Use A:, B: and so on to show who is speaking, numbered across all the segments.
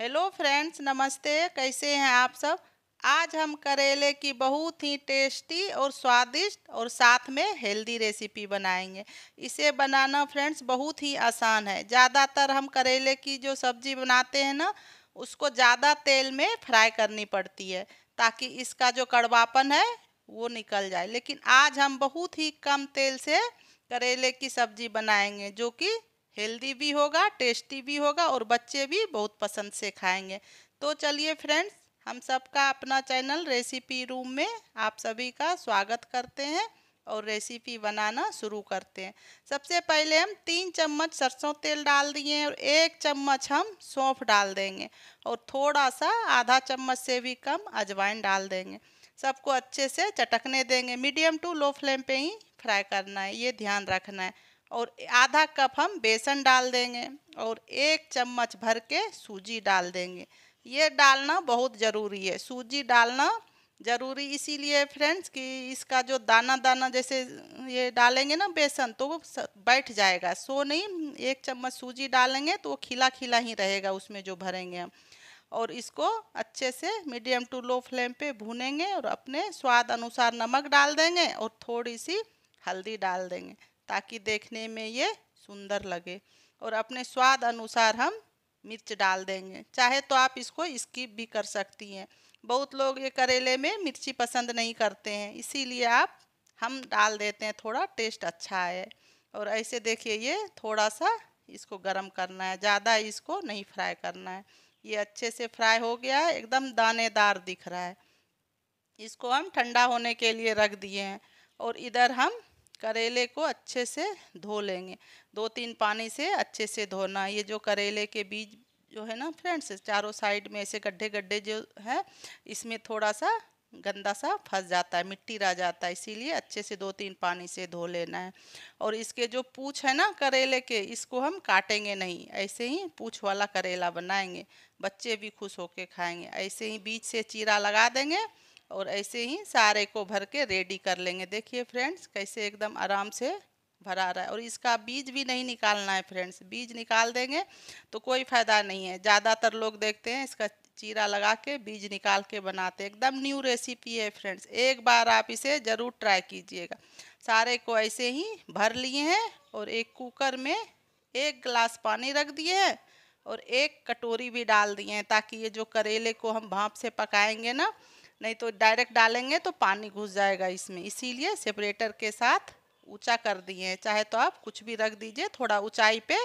A: hello friends नमस्ते कैसे हैं आप सब आज हम करेले की बहुत ही टेस्टी और स्वादिष्ट और साथ में हेल्दी रेसिपी बनाएंगे इसे बनाना फ्रेंड्स बहुत ही आसान है ज़्यादातर हम करेले की जो सब्ज़ी बनाते हैं ना उसको ज़्यादा तेल में फ्राई करनी पड़ती है ताकि इसका जो कड़वापन है वो निकल जाए लेकिन आज हम बहुत ही कम तेल से करेले की सब्ज़ी बनाएंगे जो कि हेल्दी भी होगा टेस्टी भी होगा और बच्चे भी बहुत पसंद से खाएंगे तो चलिए फ्रेंड्स हम सबका अपना चैनल रेसिपी रूम में आप सभी का स्वागत करते हैं और रेसिपी बनाना शुरू करते हैं सबसे पहले हम तीन चम्मच सरसों तेल डाल दिए और एक चम्मच हम सौंफ डाल देंगे और थोड़ा सा आधा चम्मच से भी कम अजवाइन डाल देंगे सबको अच्छे से चटकने देंगे मीडियम टू लो फ्लेम पे ही फ्राई करना है ये ध्यान रखना है और आधा कप हम बेसन डाल देंगे और एक चम्मच भर के सूजी डाल देंगे ये डालना बहुत ज़रूरी है सूजी डालना ज़रूरी इसीलिए फ्रेंड्स कि इसका जो दाना दाना जैसे ये डालेंगे ना बेसन तो वो बैठ जाएगा सो नहीं एक चम्मच सूजी डालेंगे तो वो खिला खिला ही रहेगा उसमें जो भरेंगे हम और इसको अच्छे से मीडियम टू लो फ्लेम पे भूनेंगे और अपने स्वाद अनुसार नमक डाल देंगे और थोड़ी सी हल्दी डाल देंगे ताकि देखने में ये सुंदर लगे और अपने स्वाद अनुसार हम मिर्च डाल देंगे चाहे तो आप इसको स्किप भी कर सकती हैं बहुत लोग ये करेले में मिर्ची पसंद नहीं करते हैं इसीलिए आप हम डाल देते हैं थोड़ा टेस्ट अच्छा है और ऐसे देखिए ये थोड़ा सा इसको गरम करना है ज़्यादा इसको नहीं फ्राई करना है ये अच्छे से फ्राई हो गया है एकदम दानेदार दिख रहा है इसको हम ठंडा होने के लिए रख दिए हैं और इधर हम करेले को अच्छे से धो लेंगे दो तीन पानी से अच्छे से धोना ये जो करेले के बीज जो है ना फ्रेंड्स चारों साइड में ऐसे गड्ढे गड्ढे जो है इसमें थोड़ा सा गंदा सा फंस जाता है मिट्टी रह जाता है इसीलिए अच्छे से दो तीन पानी से धो लेना है और इसके जो पूछ है ना करेले के इसको हम काटेंगे नहीं ऐसे ही पूछ वाला करेला बनाएंगे बच्चे भी खुश होके खाएंगे ऐसे ही बीच से चीरा लगा देंगे और ऐसे ही सारे को भर के रेडी कर लेंगे देखिए फ्रेंड्स कैसे एकदम आराम से भरा रहा है और इसका बीज भी नहीं निकालना है फ्रेंड्स बीज निकाल देंगे तो कोई फ़ायदा नहीं है ज़्यादातर लोग देखते हैं इसका चीरा लगा के बीज निकाल के बनाते एकदम न्यू रेसिपी है फ्रेंड्स एक बार आप इसे ज़रूर ट्राई कीजिएगा सारे को ऐसे ही भर लिए हैं और एक कुकर में एक गिलास पानी रख दिए हैं और एक कटोरी भी डाल दिए हैं ताकि ये जो करेले को हम भाप से पकाएंगे ना नहीं तो डायरेक्ट डालेंगे तो पानी घुस जाएगा इसमें इसीलिए सेपरेटर के साथ ऊंचा कर दिए हैं चाहे तो आप कुछ भी रख दीजिए थोड़ा ऊंचाई पे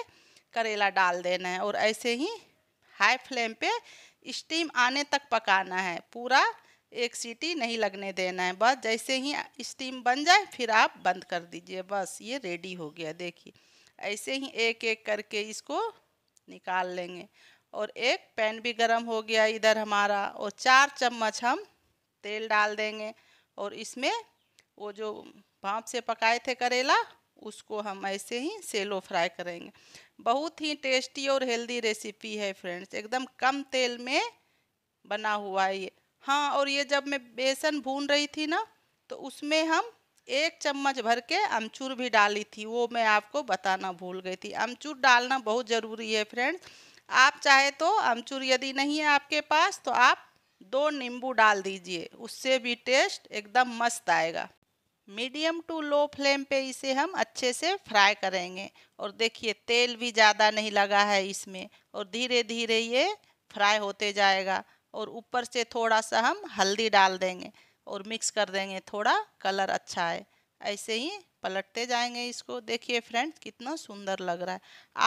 A: करेला डाल देना है और ऐसे ही हाई फ्लेम पे स्टीम आने तक पकाना है पूरा एक सीटी नहीं लगने देना है बस जैसे ही स्टीम बन जाए फिर आप बंद कर दीजिए बस ये रेडी हो गया देखिए ऐसे ही एक एक करके इसको निकाल लेंगे और एक पैन भी गरम हो गया इधर हमारा और चार चम्मच हम तेल डाल देंगे और इसमें वो जो भाप से पकाए थे करेला उसको हम ऐसे ही सेलो फ्राई करेंगे बहुत ही टेस्टी और हेल्दी रेसिपी है फ्रेंड्स एकदम कम तेल में बना हुआ है ये हाँ और ये जब मैं बेसन भून रही थी ना तो उसमें हम एक चम्मच भर के अमचूर भी डाली थी वो मैं आपको बताना भूल गई थी अमचूर डालना बहुत ज़रूरी है फ्रेंड्स आप चाहे तो अमचूर यदि नहीं है आपके पास तो आप दो नींबू डाल दीजिए उससे भी टेस्ट एकदम मस्त आएगा मीडियम टू लो फ्लेम पे इसे हम अच्छे से फ्राई करेंगे और देखिए तेल भी ज़्यादा नहीं लगा है इसमें और धीरे धीरे ये फ्राई होते जाएगा और ऊपर से थोड़ा सा हम हल्दी डाल देंगे और मिक्स कर देंगे थोड़ा कलर अच्छा है ऐसे ही पलटते जाएंगे इसको देखिए फ्रेंड्स कितना सुंदर लग रहा है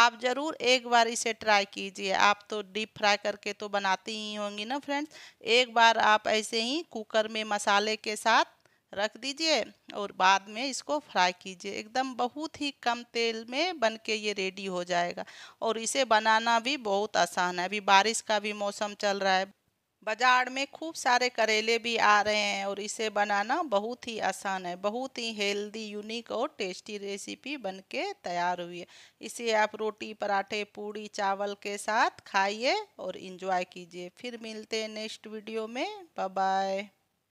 A: आप ज़रूर एक बार इसे ट्राई कीजिए आप तो डीप फ्राई करके तो बनाती ही होंगी ना फ्रेंड्स एक बार आप ऐसे ही कुकर में मसाले के साथ रख दीजिए और बाद में इसको फ्राई कीजिए एकदम बहुत ही कम तेल में बन के ये रेडी हो जाएगा और इसे बनाना भी बहुत आसान है अभी बारिश का भी मौसम चल रहा है बाज़ार में खूब सारे करेले भी आ रहे हैं और इसे बनाना बहुत ही आसान है बहुत ही हेल्दी यूनिक और टेस्टी रेसिपी बनके तैयार हुई है इसे आप रोटी पराठे पूड़ी चावल के साथ खाइए और इन्जॉय कीजिए फिर मिलते हैं नेक्स्ट वीडियो में बाय